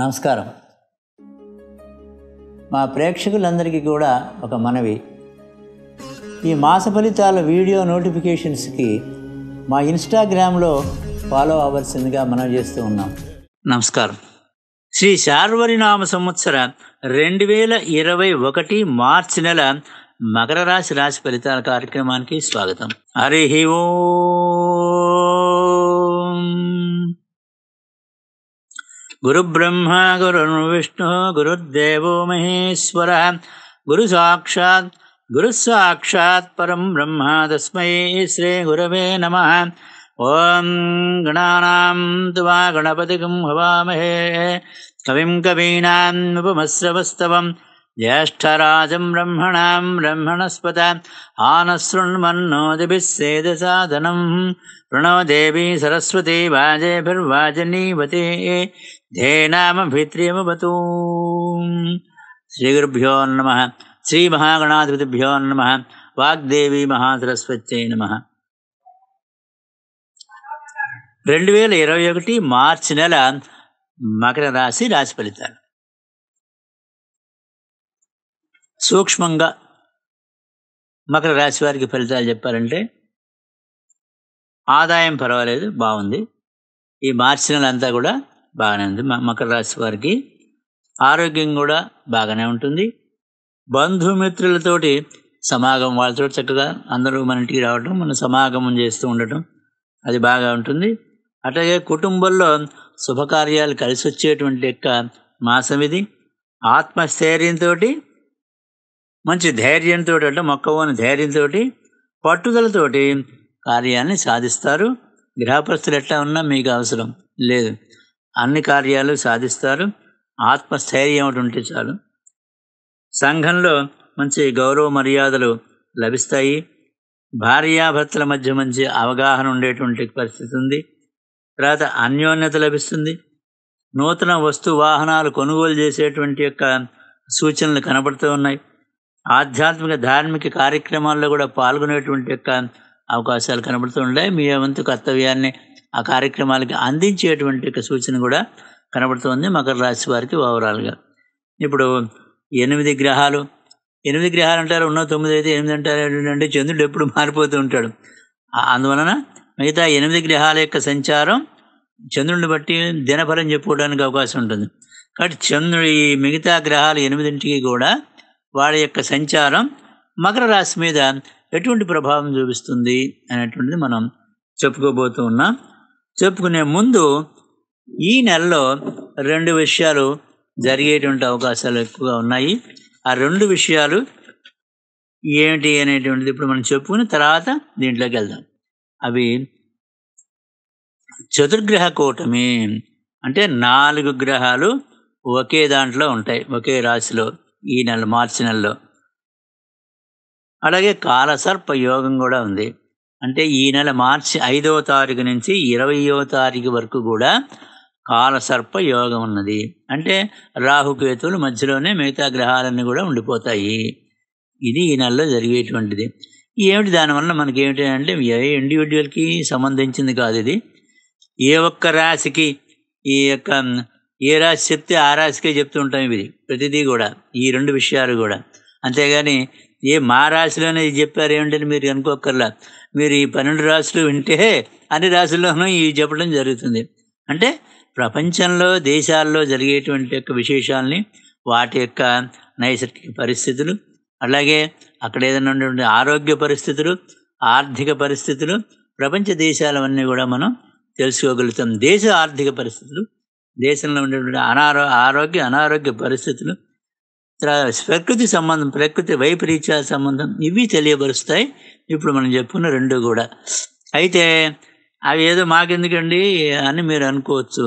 నమస్కారం మా ప్రేక్షకులందరికీ కూడా ఒక మనవి ఈ మాస ఫలితాల వీడియో నోటిఫికేషన్స్కి మా ఇన్స్టాగ్రామ్లో ఫాలో అవ్వాల్సిందిగా మనం చేస్తూ ఉన్నాం నమస్కారం శ్రీ నామ సంవత్సర రెండు వేల ఇరవై ఒకటి మార్చి నెల మకర రాశి రాశి ఫలితాల కార్యక్రమానికి స్వాగతం హరి ఓ गुरुब्रह्मा गुरुर्विष्णु गुरुर्देवो महेश्वरः गुरुसाक्षात् गुरुस्साक्षात् परं ब्रह्मा तस्मै श्री गुरवे नमः ॐ गणानां तु वा गणपति भवामहे कवीनाम् कवीनामुपमस्रवस्तवम् ज्येष्ठराजम् ब्रह्मणाम् ब्रह्मणस्पत आनशृण्वन्नोदिभिः सेदसाधनम् देवी सरस्वती वाजेभिर्वाजनीवते ధేనామభిత్రియమవతూ శ్రీగురుభ్యో నమ శ్రీ మహాగణాధిపతిభ్యో నమ వాగ్దేవి మహాసరస్వత్యై నమ రెండు వేల ఇరవై ఒకటి మార్చి నెల మకర రాశి రాశి ఫలితాలు సూక్ష్మంగా మకర రాశి వారికి ఫలితాలు చెప్పాలంటే ఆదాయం పర్వాలేదు బాగుంది ఈ మార్చి నెల అంతా కూడా బాగానే ఉంది మకర రాశి వారికి ఆరోగ్యం కూడా బాగానే ఉంటుంది బంధుమిత్రులతోటి సమాగమం వాళ్ళతో చక్కగా అందరూ మన ఇంటికి రావడం మన సమాగమం చేస్తూ ఉండటం అది బాగా ఉంటుంది అట్లాగే కుటుంబంలో శుభకార్యాలు కలిసి వచ్చేటువంటి యొక్క మాసం ఇది ఆత్మస్థైర్యంతో మంచి ధైర్యంతో అంటే మొక్కవని ధైర్యంతో పట్టుదలతోటి కార్యాన్ని సాధిస్తారు గ్రహపరిస్థితులు ఎట్లా ఉన్నా మీకు అవసరం లేదు అన్ని కార్యాలు సాధిస్తారు ఆత్మస్థైర్యం ఒకటి ఉంటే చాలు సంఘంలో మంచి గౌరవ మర్యాదలు లభిస్తాయి భార్యాభర్తల మధ్య మంచి అవగాహన ఉండేటువంటి పరిస్థితి ఉంది తర్వాత అన్యోన్యత లభిస్తుంది నూతన వస్తు వాహనాలు కొనుగోలు చేసేటువంటి యొక్క సూచనలు కనబడుతూ ఉన్నాయి ఆధ్యాత్మిక ధార్మిక కార్యక్రమాల్లో కూడా పాల్గొనేటువంటి యొక్క అవకాశాలు కనబడుతూ ఉన్నాయి మీ వంతు కర్తవ్యాన్ని ఆ కార్యక్రమాలకి అందించేటువంటి యొక్క సూచన కూడా కనబడుతోంది మకర రాశి వారికి ఓవరాల్గా ఇప్పుడు ఎనిమిది గ్రహాలు ఎనిమిది గ్రహాలు అంటారు ఉన్న తొమ్మిది అయితే ఎనిమిది అంటారు ఏంటంటే చంద్రుడు ఎప్పుడు మారిపోతూ ఉంటాడు అందువలన మిగతా ఎనిమిది గ్రహాల యొక్క సంచారం చంద్రుడిని బట్టి దినఫలం చెప్పుకోవడానికి అవకాశం ఉంటుంది కాబట్టి చంద్రుడు ఈ మిగతా గ్రహాలు ఎనిమిదింటికి కూడా వాడి యొక్క సంచారం మకర రాశి మీద ఎటువంటి ప్రభావం చూపిస్తుంది అనేటువంటిది మనం చెప్పుకోబోతూ ఉన్నాం చెప్పుకునే ముందు ఈ నెలలో రెండు విషయాలు జరిగేటువంటి అవకాశాలు ఎక్కువగా ఉన్నాయి ఆ రెండు విషయాలు ఏమిటి అనేటువంటిది ఇప్పుడు మనం చెప్పుకుని తర్వాత దీంట్లోకి వెళ్దాం అవి చతుర్గ్రహ కూటమి అంటే నాలుగు గ్రహాలు ఒకే దాంట్లో ఉంటాయి ఒకే రాశిలో ఈ నెల మార్చి నెలలో అలాగే కాలసర్ప యోగం కూడా ఉంది అంటే ఈ నెల మార్చి ఐదవ తారీఖు నుంచి ఇరవయో తారీఖు వరకు కూడా కాలసర్ప యోగం ఉన్నది అంటే రాహుకేతువులు మధ్యలోనే మిగతా గ్రహాలన్నీ కూడా ఉండిపోతాయి ఇది ఈ నెలలో జరిగేటువంటిది ఏమిటి దానివల్ల మనకి ఏమిటి అంటే ఏ ఇండివిజువల్కి సంబంధించింది కాదు ఇది ఏ ఒక్క రాశికి ఈ యొక్క ఏ రాశి చెప్తే ఆ రాశికే చెప్తూ ఉంటాం ఇవి ప్రతిదీ కూడా ఈ రెండు విషయాలు కూడా అంతేగాని ఏ మా అనేది చెప్పారు ఏమిటని మీరు అనుకోకర్లా మీరు ఈ పన్నెండు రాశులు వింటే అన్ని రాశుల్లోనూ ఇవి చెప్పడం జరుగుతుంది అంటే ప్రపంచంలో దేశాల్లో జరిగేటువంటి యొక్క విశేషాలని వాటి యొక్క నైసర్గిక పరిస్థితులు అలాగే అక్కడ ఏదైనా ఉన్నటువంటి ఆరోగ్య పరిస్థితులు ఆర్థిక పరిస్థితులు ప్రపంచ దేశాలవన్నీ కూడా మనం తెలుసుకోగలుగుతాం దేశ ఆర్థిక పరిస్థితులు దేశంలో ఉండేటువంటి అనారో ఆరోగ్య అనారోగ్య పరిస్థితులు ప్రకృతి సంబంధం ప్రకృతి వైపరీత్యాల సంబంధం ఇవి తెలియబరుస్తాయి ఇప్పుడు మనం చెప్పుకున్న రెండు కూడా అయితే అవి ఏదో మాకెందుకండి అని మీరు అనుకోవచ్చు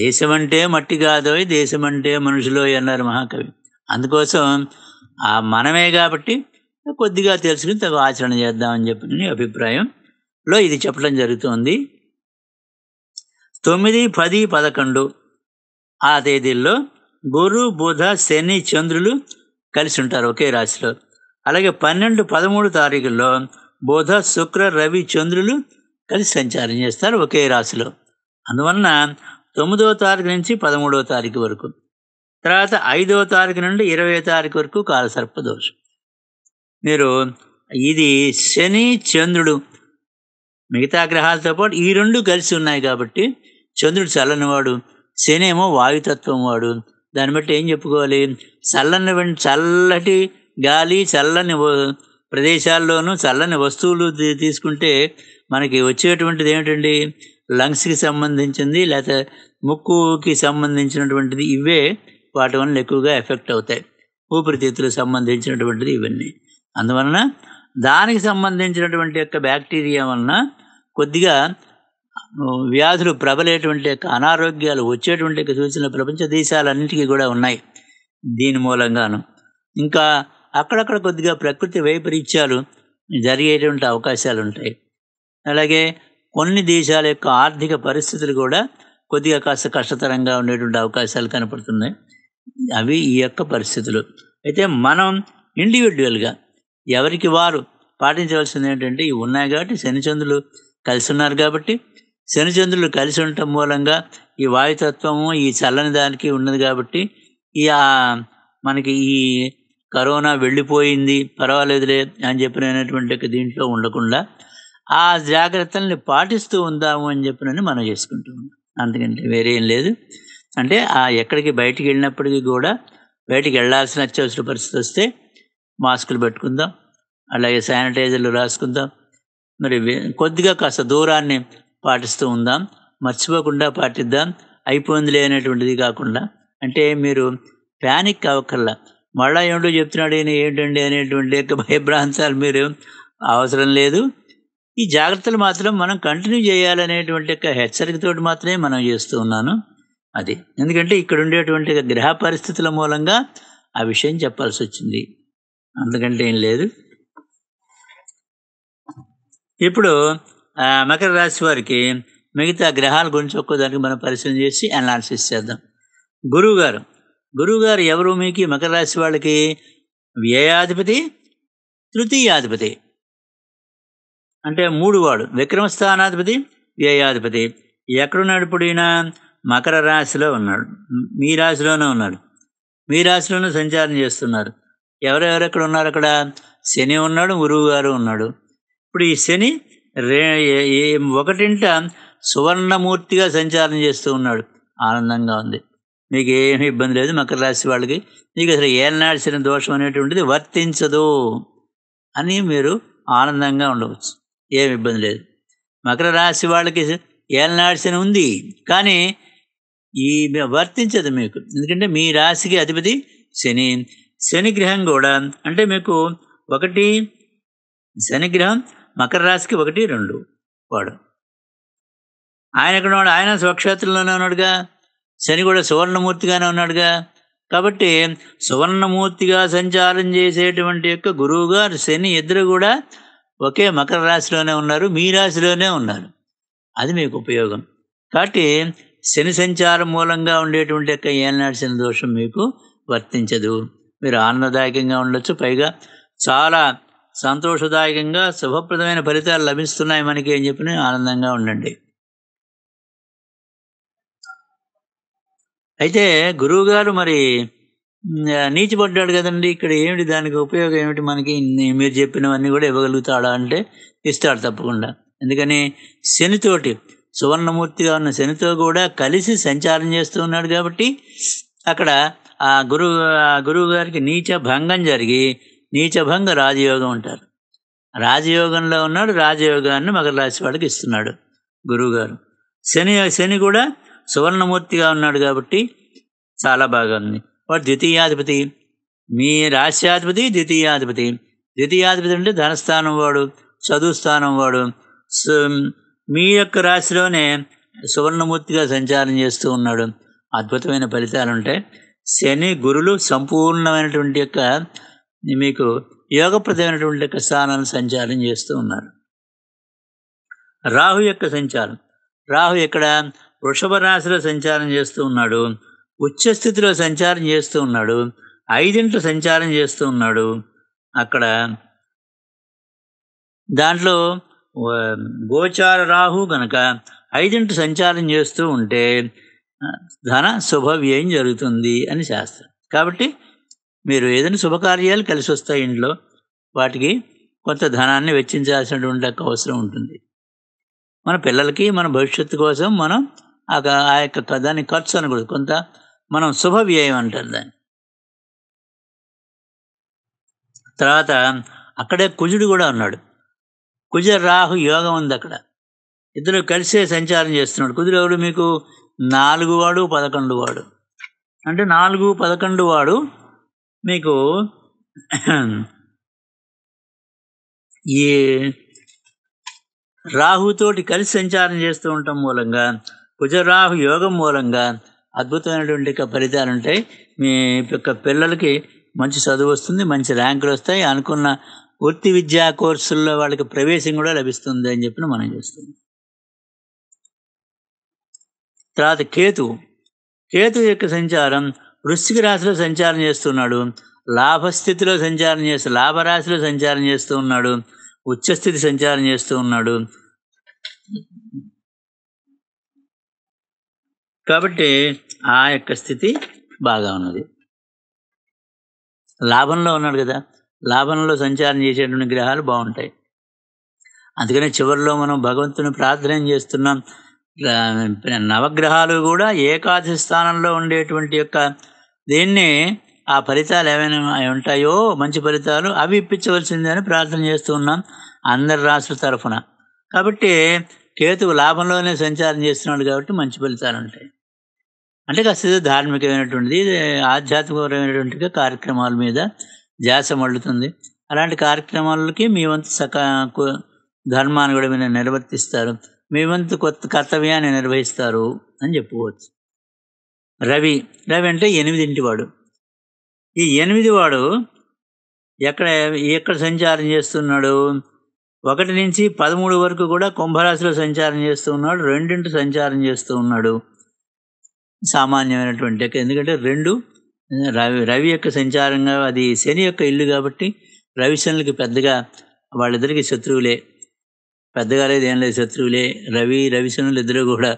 దేశం అంటే మట్టి కాదోయ్ దేశం అంటే మనుషులోయ్ అన్నారు మహాకవి అందుకోసం ఆ మనమే కాబట్టి కొద్దిగా తెలుసుకుని తగు ఆచరణ చేద్దామని చెప్పిన అభిప్రాయంలో ఇది చెప్పడం జరుగుతోంది తొమ్మిది పది పదకొండు ఆ తేదీల్లో గురు బుధ శని చంద్రులు కలిసి ఉంటారు ఒకే రాశిలో అలాగే పన్నెండు పదమూడు తారీఖుల్లో బుధ శుక్ర రవి చంద్రులు కలిసి సంచారం చేస్తారు ఒకే రాశిలో అందువలన తొమ్మిదవ తారీఖు నుంచి పదమూడవ తారీఖు వరకు తర్వాత ఐదవ తారీఖు నుండి ఇరవై తారీఖు వరకు కాలసర్ప దోషం మీరు ఇది శని చంద్రుడు మిగతా గ్రహాలతో పాటు ఈ రెండు కలిసి ఉన్నాయి కాబట్టి చంద్రుడు చల్లనివాడు శని ఏమో వాయుతత్వం వాడు దాన్ని బట్టి ఏం చెప్పుకోవాలి చల్లని చల్లటి గాలి చల్లని ప్రదేశాల్లోనూ చల్లని వస్తువులు తీసుకుంటే మనకి వచ్చేటువంటిది ఏమిటండి లంగ్స్కి సంబంధించింది లేకపోతే ముక్కుకి సంబంధించినటువంటిది ఇవే వాటి వల్ల ఎక్కువగా ఎఫెక్ట్ అవుతాయి ఊపిరితిత్తులకు సంబంధించినటువంటిది ఇవన్నీ అందువలన దానికి సంబంధించినటువంటి యొక్క బ్యాక్టీరియా వలన కొద్దిగా వ్యాధులు ప్రబలేటువంటి అనారోగ్యాలు వచ్చేటువంటి చూసిన ప్రపంచ దేశాలన్నింటికీ కూడా ఉన్నాయి దీని మూలంగాను ఇంకా అక్కడక్కడ కొద్దిగా ప్రకృతి వైపరీత్యాలు జరిగేటువంటి అవకాశాలు ఉంటాయి అలాగే కొన్ని దేశాల యొక్క ఆర్థిక పరిస్థితులు కూడా కొద్దిగా కాస్త కష్టతరంగా ఉండేటువంటి అవకాశాలు కనపడుతున్నాయి అవి ఈ యొక్క పరిస్థితులు అయితే మనం ఇండివిజువల్గా ఎవరికి వారు పాటించవలసింది ఏంటంటే ఇవి ఉన్నాయి కాబట్టి చంద్రులు కలిసి ఉన్నారు కాబట్టి శనిచంద్రులు కలిసి ఉండటం మూలంగా ఈ వాయుతత్వము ఈ చల్లని దానికి ఉన్నది కాబట్టి ఈ మనకి ఈ కరోనా వెళ్ళిపోయింది పర్వాలేదులే అని చెప్పినటువంటి దీంట్లో ఉండకుండా ఆ జాగ్రత్తల్ని పాటిస్తూ ఉందాము అని చెప్పినని మనం చేసుకుంటూ ఉన్నాం అందుకంటే వేరే ఏం లేదు అంటే ఆ ఎక్కడికి బయటికి వెళ్ళినప్పటికీ కూడా బయటికి వెళ్ళాల్సిన అత్యవసర పరిస్థితి వస్తే మాస్కులు పెట్టుకుందాం అలాగే శానిటైజర్లు రాసుకుందాం మరి కొద్దిగా కాస్త దూరాన్ని పాటిస్తూ ఉందాం మర్చిపోకుండా పాటిద్దాం అయిపోయిందిలే అనేటువంటిది కాకుండా అంటే మీరు ప్యానిక్ అవ్వకల్లా మళ్ళా ఏమిటో చెప్తున్నాడు ఈయన ఏంటండి అనేటువంటి యొక్క భయభ్రాంతాలు మీరు అవసరం లేదు ఈ జాగ్రత్తలు మాత్రం మనం కంటిన్యూ చేయాలనేటువంటి యొక్క హెచ్చరికతోటి మాత్రమే మనం చేస్తూ ఉన్నాను అది ఎందుకంటే ఇక్కడ ఉండేటువంటి గ్రహ పరిస్థితుల మూలంగా ఆ విషయం చెప్పాల్సి వచ్చింది అందుకంటే ఏం లేదు ఇప్పుడు మకర రాశి వారికి మిగతా గ్రహాల గురించి ఒక్కోదానికి మనం పరిశీలన చేసి అనాలిసిస్ చేద్దాం గురువుగారు గురువుగారు ఎవరు మీకు మకర రాశి వాళ్ళకి వ్యయాధిపతి తృతీయాధిపతి అంటే మూడు వాడు విక్రమస్థానాధిపతి వ్యయాధిపతి ఎక్కడున్నాడు ఇప్పుడైనా మకర రాశిలో ఉన్నాడు మీ రాశిలోనే ఉన్నాడు మీ రాశిలోనే సంచారం చేస్తున్నారు ఎవరెవరెక్కడ ఉన్నారు అక్కడ శని ఉన్నాడు గురువుగారు ఉన్నాడు ఇప్పుడు ఈ శని ఒకటింట సువర్ణమూర్తిగా సంచారం చేస్తూ ఉన్నాడు ఆనందంగా ఉంది మీకు ఏమి ఇబ్బంది లేదు మకర రాశి వాళ్ళకి మీకు అసలు ఏనాడిసిన దోషం అనేటువంటిది వర్తించదు అని మీరు ఆనందంగా ఉండవచ్చు ఏమి ఇబ్బంది లేదు మకర రాశి వాళ్ళకి ఏలనాడిసిన ఉంది కానీ ఈ వర్తించదు మీకు ఎందుకంటే మీ రాశికి అధిపతి శని శనిగ్రహం కూడా అంటే మీకు ఒకటి శనిగ్రహం మకర రాశికి ఒకటి రెండు వాడు ఆయన ఇక్కడ ఉన్నాడు ఆయన స్వక్షేత్రంలోనే ఉన్నాడుగా శని కూడా సువర్ణమూర్తిగానే ఉన్నాడుగా కాబట్టి సువర్ణమూర్తిగా సంచారం చేసేటువంటి యొక్క గురువుగారు శని ఇద్దరు కూడా ఒకే మకర రాశిలోనే ఉన్నారు మీ రాశిలోనే ఉన్నారు అది మీకు ఉపయోగం కాబట్టి శని సంచారం మూలంగా ఉండేటువంటి యొక్క ఏనాడు శని దోషం మీకు వర్తించదు మీరు ఆనందదాయకంగా ఉండొచ్చు పైగా చాలా సంతోషదాయకంగా శుభప్రదమైన ఫలితాలు లభిస్తున్నాయి మనకి అని చెప్పి ఆనందంగా ఉండండి అయితే గురువుగారు మరి నీచిపడ్డాడు కదండి ఇక్కడ ఏమిటి దానికి ఉపయోగం ఏమిటి మనకి మీరు చెప్పినవన్నీ కూడా ఇవ్వగలుగుతాడా అంటే ఇస్తాడు తప్పకుండా ఎందుకని శనితోటి సువర్ణమూర్తిగా ఉన్న శనితో కూడా కలిసి సంచారం చేస్తూ ఉన్నాడు కాబట్టి అక్కడ ఆ గురువు గురువు గారికి నీచ భంగం జరిగి నీచభంగ రాజయోగం అంటారు రాజయోగంలో ఉన్నాడు రాజయోగాన్ని మకర రాశి వాడికి ఇస్తున్నాడు గురువుగారు శని శని కూడా సువర్ణమూర్తిగా ఉన్నాడు కాబట్టి చాలా బాగా ఉంది వాడు ద్వితీయాధిపతి మీ రాశ్యాధిపతి ద్వితీయాధిపతి ద్వితీయాధిపతి అంటే ధనస్థానం వాడు చదువు స్థానం వాడు మీ యొక్క రాశిలోనే సువర్ణమూర్తిగా సంచారం చేస్తూ ఉన్నాడు అద్భుతమైన ఫలితాలు ఉంటాయి శని గురులు సంపూర్ణమైనటువంటి యొక్క మీకు యోగప్రదమైనటువంటి యొక్క స్థానాన్ని సంచారం చేస్తూ ఉన్నారు రాహు యొక్క సంచారం రాహు ఇక్కడ వృషభ రాశిలో సంచారం చేస్తూ ఉన్నాడు ఉచ్చస్థితిలో సంచారం చేస్తూ ఉన్నాడు ఐదింట్లు సంచారం చేస్తూ ఉన్నాడు అక్కడ దాంట్లో గోచార రాహు కనుక ఐదింటి సంచారం చేస్తూ ఉంటే ధన శుభవ్యయం జరుగుతుంది అని శాస్త్రం కాబట్టి మీరు ఏదైనా శుభకార్యాలు కలిసి వస్తాయి ఇంట్లో వాటికి కొంత ధనాన్ని వెచ్చించాల్సినటువంటి అవసరం ఉంటుంది మన పిల్లలకి మన భవిష్యత్తు కోసం మనం ఆ యొక్క దాన్ని ఖర్చు అనకూడదు కొంత మనం శుభ వ్యయం అంటారు దాన్ని తర్వాత అక్కడే కుజుడు కూడా ఉన్నాడు కుజ రాహు యోగం ఉంది అక్కడ ఇద్దరు కలిసే సంచారం చేస్తున్నాడు కుజుడు ఎవడు మీకు నాలుగు వాడు పదకొండు వాడు అంటే నాలుగు పదకొండు వాడు మీకు ఈ రాహుతోటి కలిసి సంచారం చేస్తూ ఉండటం మూలంగా కుజరాహు యోగం మూలంగా అద్భుతమైనటువంటి ఫలితాలు ఉంటాయి మీ యొక్క పిల్లలకి మంచి చదువు వస్తుంది మంచి ర్యాంకులు వస్తాయి అనుకున్న వృత్తి విద్యా కోర్సుల్లో వాళ్ళకి ప్రవేశం కూడా లభిస్తుంది అని చెప్పిన మనం చేస్తుంది తర్వాత కేతు కేతు యొక్క సంచారం వృశ్చిక రాశిలో సంచారం చేస్తున్నాడు లాభస్థితిలో సంచారం చేస్తూ లాభరాశిలో సంచారం చేస్తూ ఉన్నాడు ఉచ్చస్థితి సంచారం చేస్తూ ఉన్నాడు కాబట్టి ఆ యొక్క స్థితి బాగా ఉన్నది లాభంలో ఉన్నాడు కదా లాభంలో సంచారం చేసేటువంటి గ్రహాలు బాగుంటాయి అందుకనే చివరిలో మనం భగవంతుని ప్రార్థన చేస్తున్నాం నవగ్రహాలు కూడా ఏకాదశి స్థానంలో ఉండేటువంటి యొక్క దీన్ని ఆ ఫలితాలు ఏమైనా ఉంటాయో మంచి ఫలితాలు అవి ఇప్పించవలసిందే అని ప్రార్థన చేస్తూ ఉన్నాం అందరి రాష్ట్ర తరఫున కాబట్టి కేతువు లాభంలోనే సంచారం చేస్తున్నాడు కాబట్టి మంచి ఫలితాలు ఉంటాయి అంటే కాస్త ధార్మికమైనటువంటిది ఆధ్యాత్మికమైనటువంటి కార్యక్రమాల మీద ధ్యాస మళ్ళుతుంది అలాంటి కార్యక్రమాలకి మీ వంతు సక ధర్మాన్ని కూడా మీరు నిర్వర్తిస్తారు మీ వంతు కొత్త కర్తవ్యాన్ని నిర్వహిస్తారు అని చెప్పుకోవచ్చు రవి రవి అంటే ఎనిమిదింటి వాడు ఈ ఎనిమిది వాడు ఎక్కడ ఎక్కడ సంచారం చేస్తున్నాడు ఒకటి నుంచి పదమూడు వరకు కూడా కుంభరాశిలో సంచారం చేస్తూ ఉన్నాడు రెండింటి సంచారం చేస్తూ ఉన్నాడు సామాన్యమైనటువంటి ఎందుకంటే రెండు రవి రవి యొక్క సంచారంగా అది శని యొక్క ఇల్లు కాబట్టి రవిశనులకి పెద్దగా వాళ్ళిద్దరికి శత్రువులే పెద్దగా లేదు ఏం లేదు శత్రువులే రవి రవిశనులు ఇద్దరు కూడా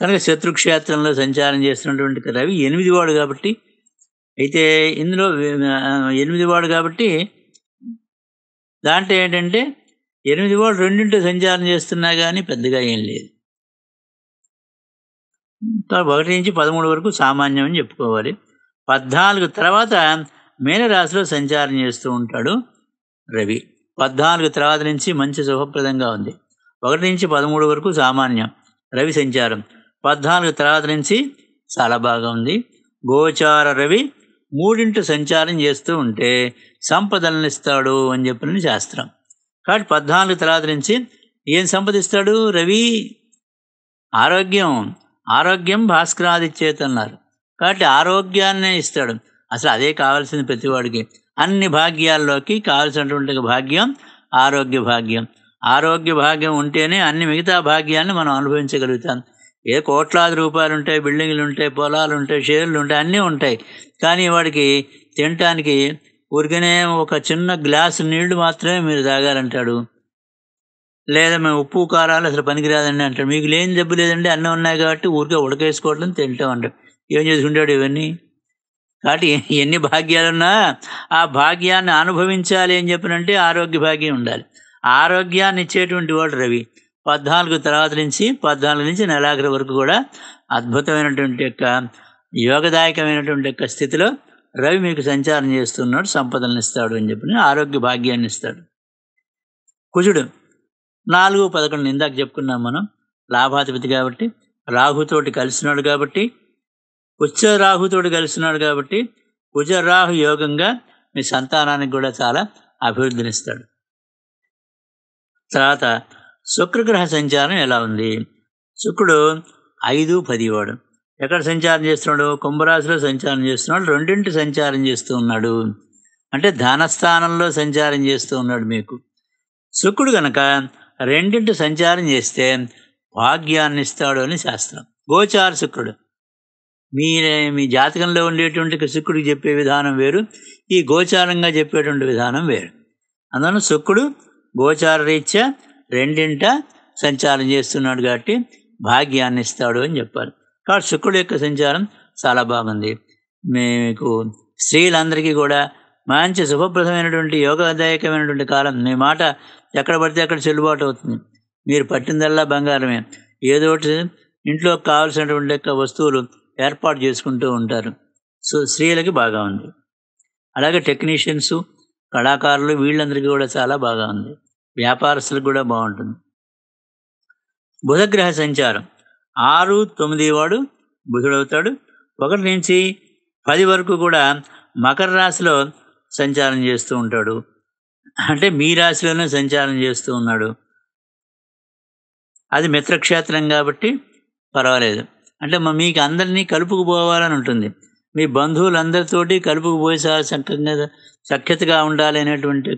కనుక శత్రుక్షేత్రంలో సంచారం చేస్తున్నటువంటి రవి ఎనిమిది వాడు కాబట్టి అయితే ఇందులో ఎనిమిది వాడు కాబట్టి దాంట్లో ఏంటంటే ఎనిమిది వాడు రెండింటి సంచారం చేస్తున్నా కానీ పెద్దగా ఏం లేదు ఒకటి నుంచి పదమూడు వరకు సామాన్యం అని చెప్పుకోవాలి పద్నాలుగు తర్వాత మేనరాశిలో సంచారం చేస్తూ ఉంటాడు రవి పద్నాలుగు తర్వాత నుంచి మంచి శుభప్రదంగా ఉంది ఒకటి నుంచి పదమూడు వరకు సామాన్యం రవి సంచారం పద్నాలుగు తర్వాత నుంచి చాలా బాగా ఉంది గోచార రవి మూడింటి సంచారం చేస్తూ ఉంటే సంపదలను ఇస్తాడు అని చెప్పిన శాస్త్రం కాబట్టి పద్నాలుగు తర్వాత నుంచి ఏం సంపదిస్తాడు రవి ఆరోగ్యం ఆరోగ్యం భాస్కరాదిచ్చేతన్నారు అన్నారు కాబట్టి ఆరోగ్యాన్ని ఇస్తాడు అసలు అదే కావాల్సింది ప్రతివాడికి అన్ని భాగ్యాల్లోకి కావాల్సినటువంటి భాగ్యం ఆరోగ్య భాగ్యం ఆరోగ్య భాగ్యం ఉంటేనే అన్ని మిగతా భాగ్యాన్ని మనం అనుభవించగలుగుతాం ఏ కోట్లాది రూపాయలు ఉంటాయి బిల్డింగ్లు ఉంటాయి పొలాలు ఉంటాయి షేర్లు ఉంటాయి అన్నీ ఉంటాయి కానీ వాడికి తినటానికి ఉరికనే ఒక చిన్న గ్లాసు నీళ్లు మాత్రమే మీరు తాగాలంటాడు లేదా మేము ఉప్పు కారాలు అసలు పనికిరాదండి అంటాడు మీకు లేని జబ్బు లేదండి అన్నీ ఉన్నాయి కాబట్టి ఊరికే ఉడకేసుకోవడం తింటాం అంటాడు ఏం చేసుకుంటాడు ఇవన్నీ కాబట్టి ఎన్ని భాగ్యాలున్నా ఆ భాగ్యాన్ని అనుభవించాలి అని చెప్పినంటే ఆరోగ్య భాగ్యం ఉండాలి ఆరోగ్యాన్ని ఇచ్చేటువంటి వాడు రవి పద్నాలుగు తర్వాత నుంచి పద్నాలుగు నుంచి నెలాఖరి వరకు కూడా అద్భుతమైనటువంటి యొక్క యోగదాయకమైనటువంటి యొక్క స్థితిలో రవి మీకు సంచారం చేస్తున్నాడు సంపదలను ఇస్తాడు అని చెప్పి ఆరోగ్య భాగ్యాన్ని ఇస్తాడు కుజుడు నాలుగు పదకొండు ఇందాక చెప్పుకున్నాం మనం లాభాధిపతి కాబట్టి రాహుతోటి కలిసినాడు కాబట్టి ఉచ్చ రాహుతోటి కలిసినాడు కాబట్టి కుజ రాహు యోగంగా మీ సంతానానికి కూడా చాలా అభివృద్ధినిస్తాడు తర్వాత శుక్రగ్రహ సంచారం ఎలా ఉంది శుక్రుడు ఐదు పదివాడు ఎక్కడ సంచారం చేస్తున్నాడు కుంభరాశిలో సంచారం చేస్తున్నాడు రెండింటి సంచారం చేస్తూ ఉన్నాడు అంటే ధనస్థానంలో సంచారం చేస్తూ ఉన్నాడు మీకు శుక్రుడు కనుక రెండింటి సంచారం చేస్తే భాగ్యాన్ని ఇస్తాడు అని శాస్త్రం గోచార శుక్రుడు మీరే మీ జాతకంలో ఉండేటువంటి శుక్రుడికి చెప్పే విధానం వేరు ఈ గోచారంగా చెప్పేటువంటి విధానం వేరు అందులో శుక్రుడు గోచార రీత్యా రెండింట సంచారం చేస్తున్నాడు కాబట్టి భాగ్యాన్ని ఇస్తాడు అని చెప్పారు కాబట్టి శుక్రుడు యొక్క సంచారం చాలా బాగుంది మీకు స్త్రీలందరికీ కూడా మంచి శుభప్రదమైనటువంటి యోగదాయకమైనటువంటి కాలం మీ మాట ఎక్కడ పడితే అక్కడ చెల్లుబాటు అవుతుంది మీరు పట్టిందల్లా బంగారమే ఏదో ఒకటి ఇంట్లో కావాల్సినటువంటి యొక్క వస్తువులు ఏర్పాటు చేసుకుంటూ ఉంటారు సో స్త్రీలకి బాగా ఉంది అలాగే టెక్నీషియన్స్ కళాకారులు వీళ్ళందరికీ కూడా చాలా బాగా ఉంది వ్యాపారస్తులకు కూడా బాగుంటుంది బుధగ్రహ సంచారం ఆరు తొమ్మిది వాడు బుధుడవుతాడు ఒకటి నుంచి పది వరకు కూడా మకర రాశిలో సంచారం చేస్తూ ఉంటాడు అంటే మీ రాశిలోనే సంచారం చేస్తూ ఉన్నాడు అది మిత్రక్షేత్రం కాబట్టి పర్వాలేదు అంటే మీకు అందరినీ కలుపుకుపోవాలని ఉంటుంది మీ బంధువులందరితోటి కలుపుకుపోయి సఖ్యంగా సఖ్యతగా ఉండాలి అనేటువంటి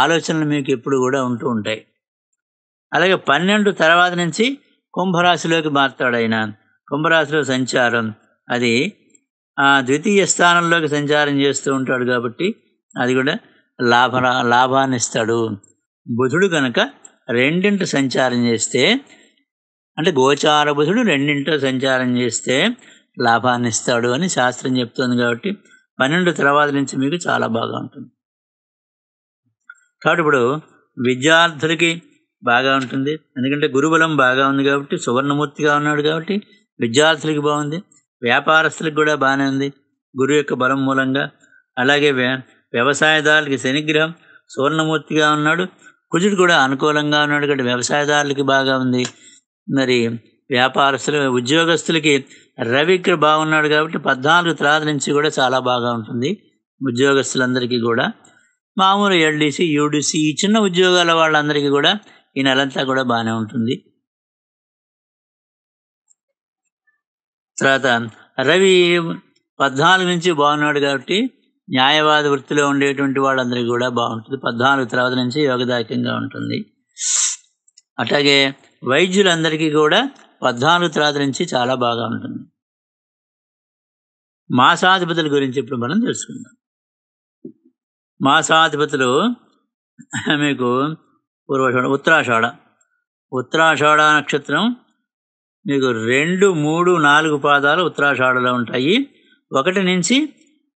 ఆలోచనలు మీకు ఎప్పుడు కూడా ఉంటూ ఉంటాయి అలాగే పన్నెండు తర్వాత నుంచి కుంభరాశిలోకి మారుతాడైన కుంభరాశిలో సంచారం అది ఆ ద్వితీయ స్థానంలోకి సంచారం చేస్తూ ఉంటాడు కాబట్టి అది కూడా లాభ లాభాన్ని ఇస్తాడు బుధుడు కనుక రెండింటి సంచారం చేస్తే అంటే గోచార బుధుడు రెండింట సంచారం చేస్తే లాభాన్ని ఇస్తాడు అని శాస్త్రం చెప్తుంది కాబట్టి పన్నెండు తర్వాత నుంచి మీకు చాలా బాగా ఉంటుంది కాబట్టి ఇప్పుడు విద్యార్థులకి బాగా ఉంటుంది ఎందుకంటే గురుబలం బాగా ఉంది కాబట్టి సువర్ణమూర్తిగా ఉన్నాడు కాబట్టి విద్యార్థులకి బాగుంది వ్యాపారస్తులకు కూడా బాగానే ఉంది గురువు యొక్క బలం మూలంగా అలాగే వ్యవసాయదారులకి శనిగ్రహం సువర్ణమూర్తిగా ఉన్నాడు కుజుడు కూడా అనుకూలంగా ఉన్నాడు కాబట్టి వ్యవసాయదారులకి బాగా ఉంది మరి వ్యాపారస్తులు ఉద్యోగస్తులకి రవికి బాగున్నాడు కాబట్టి పద్నాలుగు త్రాద నుంచి కూడా చాలా బాగా ఉంటుంది ఉద్యోగస్తులందరికీ కూడా మామూలు ఎల్డీసీ యూడీసీ ఈ చిన్న ఉద్యోగాల వాళ్ళందరికీ కూడా ఈ నెలంతా కూడా బాగానే ఉంటుంది తర్వాత రవి పద్నాలుగు నుంచి బాగున్నాడు కాబట్టి న్యాయవాద వృత్తిలో ఉండేటువంటి వాళ్ళందరికీ కూడా బాగుంటుంది పద్నాలుగు తర్వాత నుంచి యోగదాయకంగా ఉంటుంది అట్లాగే వైద్యులందరికీ కూడా పద్నాలుగు తర్వాత నుంచి చాలా బాగా ఉంటుంది మాసాధిపతుల గురించి ఇప్పుడు మనం తెలుసుకుందాం మాసాధిపతులు మీకు పూర్వాషాఢ ఉత్తరాషాఢ ఉత్తరాషాఢ నక్షత్రం మీకు రెండు మూడు నాలుగు పాదాలు ఉత్తరాషాఢలో ఉంటాయి ఒకటి నుంచి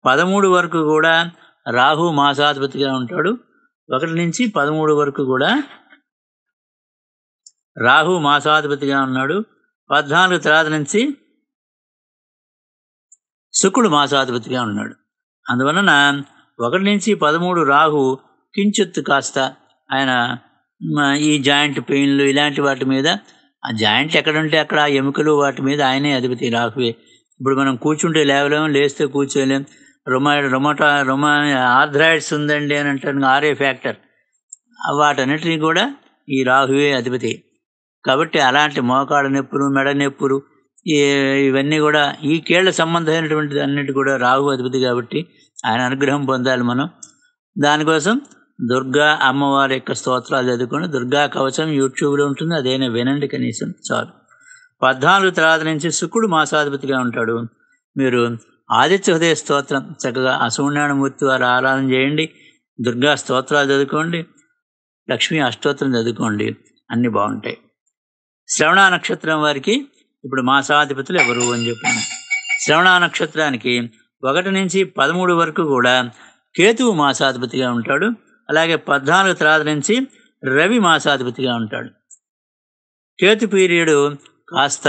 పదమూడు వరకు కూడా రాహు మాసాధిపతిగా ఉంటాడు ఒకటి నుంచి పదమూడు వరకు కూడా రాహు మాసాధిపతిగా ఉన్నాడు పద్నాలుగు తర్వాత నుంచి శుక్రుడు మాసాధిపతిగా ఉన్నాడు అందువలన ఒకటి నుంచి పదమూడు రాహు కించెత్తు కాస్త ఆయన ఈ జాయింట్ పెయిన్లు ఇలాంటి వాటి మీద ఆ జాయింట్ ఎక్కడుంటే అక్కడ ఎముకలు వాటి మీద ఆయనే అధిపతి రాహువే ఇప్పుడు మనం కూర్చుంటే లేవలేము లేస్తే కూర్చోలేం రొమా రొమటా రొమా ఆర్థ్రాయిడ్స్ ఉందండి అని అంటాను ఆరే ఫ్యాక్టర్ వాటన్నిటినీ కూడా ఈ రాహువే అధిపతి కాబట్టి అలాంటి మోకాళ్ళ నొప్పులు మెడ నొప్పులు ఇవన్నీ కూడా ఈ కీళ్ళ సంబంధమైనటువంటి అన్నిటి కూడా రాహు అధిపతి కాబట్టి ఆయన అనుగ్రహం పొందాలి మనం దానికోసం దుర్గా అమ్మవారి యొక్క స్తోత్రాలు చదువుకోండి దుర్గా కవచం యూట్యూబ్లో ఉంటుంది అదైనా వినండి కనీసం చాలు పద్నాలుగు తర్వాత నుంచి శుక్రుడు మాసాధిపతిగా ఉంటాడు మీరు ఆదిత్య హృదయ స్తోత్రం చక్కగా అసూర్ణానుమూర్తి వారు ఆరాధన చేయండి దుర్గా స్తోత్రాలు చదువుకోండి లక్ష్మీ అష్టోత్రం చదువుకోండి అన్నీ బాగుంటాయి శ్రవణ నక్షత్రం వారికి ఇప్పుడు మాసాధిపతులు ఎవరు అని చెప్పాను శ్రవణ నక్షత్రానికి ఒకటి నుంచి పదమూడు వరకు కూడా కేతువు మాసాధిపతిగా ఉంటాడు అలాగే పద్నాలుగు తర్వాత నుంచి రవి మాసాధిపతిగా ఉంటాడు కేతు పీరియడు కాస్త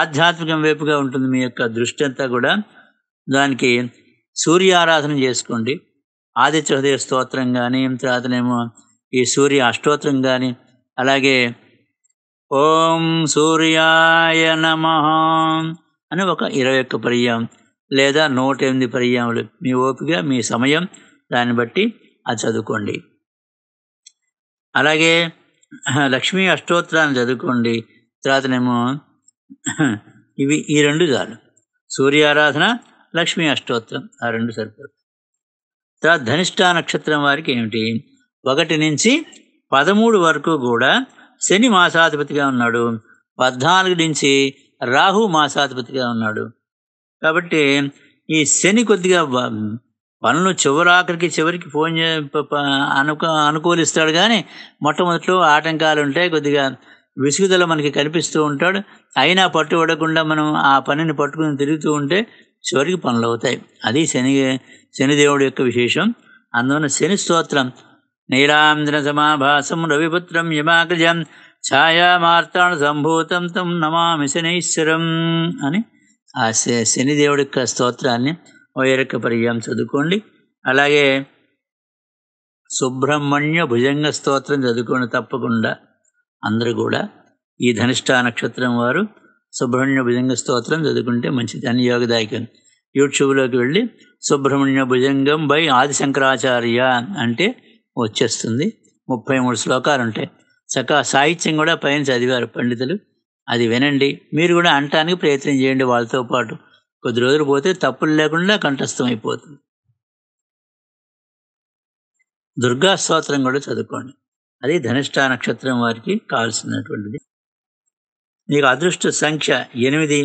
ఆధ్యాత్మికం వైపుగా ఉంటుంది మీ యొక్క దృష్టి అంతా కూడా దానికి సూర్యారాధన చేసుకోండి ఆదిత్య హృదయ స్తోత్రం కానీ తర్వాతనేమో ఈ సూర్య అష్టోత్రం కానీ అలాగే ఓం సూర్యాయ నమ అని ఒక ఇరవై ఒక్క పర్యాయం లేదా నూట ఎనిమిది పర్యాములు మీ ఓపిక మీ సమయం దాన్ని బట్టి అది చదువుకోండి అలాగే లక్ష్మీ అష్టోత్తరాన్ని చదువుకోండి తర్వాతనేమో ఇవి ఈ రెండు చాలు సూర్యారాధన లక్ష్మీ అష్టోత్తరం ఆ రెండు సరిపోతుంది తర్వాత ధనిష్ట నక్షత్రం వారికి ఏమిటి ఒకటి నుంచి పదమూడు వరకు కూడా శని మాసాధిపతిగా ఉన్నాడు పద్నాలుగు నుంచి రాహు మాసాధిపతిగా ఉన్నాడు కాబట్టి ఈ శని కొద్దిగా పనులు చివరి ఆఖరికి చివరికి ఫోన్ అనుకూ అనుకూలిస్తాడు కానీ మొట్టమొదట్లో ఆటంకాలు ఉంటాయి కొద్దిగా విసుగుదల మనకి కనిపిస్తూ ఉంటాడు అయినా పట్టు పడకుండా మనం ఆ పనిని పట్టుకుని తిరుగుతూ ఉంటే చివరికి పనులు అవుతాయి అది శని శనిదేవుడి యొక్క విశేషం అందువల్ల శని స్తోత్రం నీలాంధ్ర సమాభాసం రవిపుత్రం యమాగ్రజం ఛాయామార్తాణ సంభూతం తం నమామి శనైశ్వరం అని ఆ శనిదేవుడి యొక్క స్తోత్రాన్ని ఓయరక పర్యాయం చదువుకోండి అలాగే సుబ్రహ్మణ్య భుజంగ స్తోత్రం చదువుకోండి తప్పకుండా అందరూ కూడా ఈ ధనిష్టా నక్షత్రం వారు సుబ్రహ్మణ్య భుజంగ స్తోత్రం చదువుకుంటే మంచిది అని యోగదాయకం యూట్యూబ్లోకి వెళ్ళి సుబ్రహ్మణ్య భుజంగం బై ఆది శంకరాచార్య అంటే వచ్చేస్తుంది ముప్పై మూడు శ్లోకాలు ఉంటాయి చక్క సాహిత్యం కూడా పైన చదివారు పండితులు అది వినండి మీరు కూడా అంటానికి ప్రయత్నం చేయండి వాళ్ళతో పాటు కొద్ది రోజులు పోతే తప్పులు లేకుండా కంఠస్థం అయిపోతుంది దుర్గా స్తోత్రం కూడా చదువుకోండి అది ధనిష్ట నక్షత్రం వారికి కావాల్సినటువంటిది మీకు అదృష్ట సంఖ్య ఎనిమిది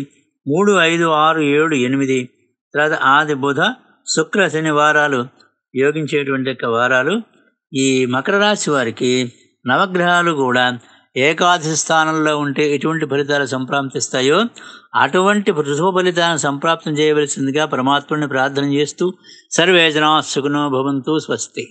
మూడు ఐదు ఆరు ఏడు ఎనిమిది తర్వాత ఆది బుధ శుక్ర శనివారాలు యోగించేటువంటి యొక్క వారాలు ఈ మకర రాశి వారికి నవగ్రహాలు కూడా ఏకాదశి స్థానంలో ఉంటే ఎటువంటి ఫలితాలు సంప్రాప్తిస్తాయో అటువంటి శుభ ఫలితాలను సంప్రాప్తం చేయవలసిందిగా పరమాత్మని ప్రార్థన చేస్తూ సర్వేజనా సుగుణో భవంతు స్వస్తి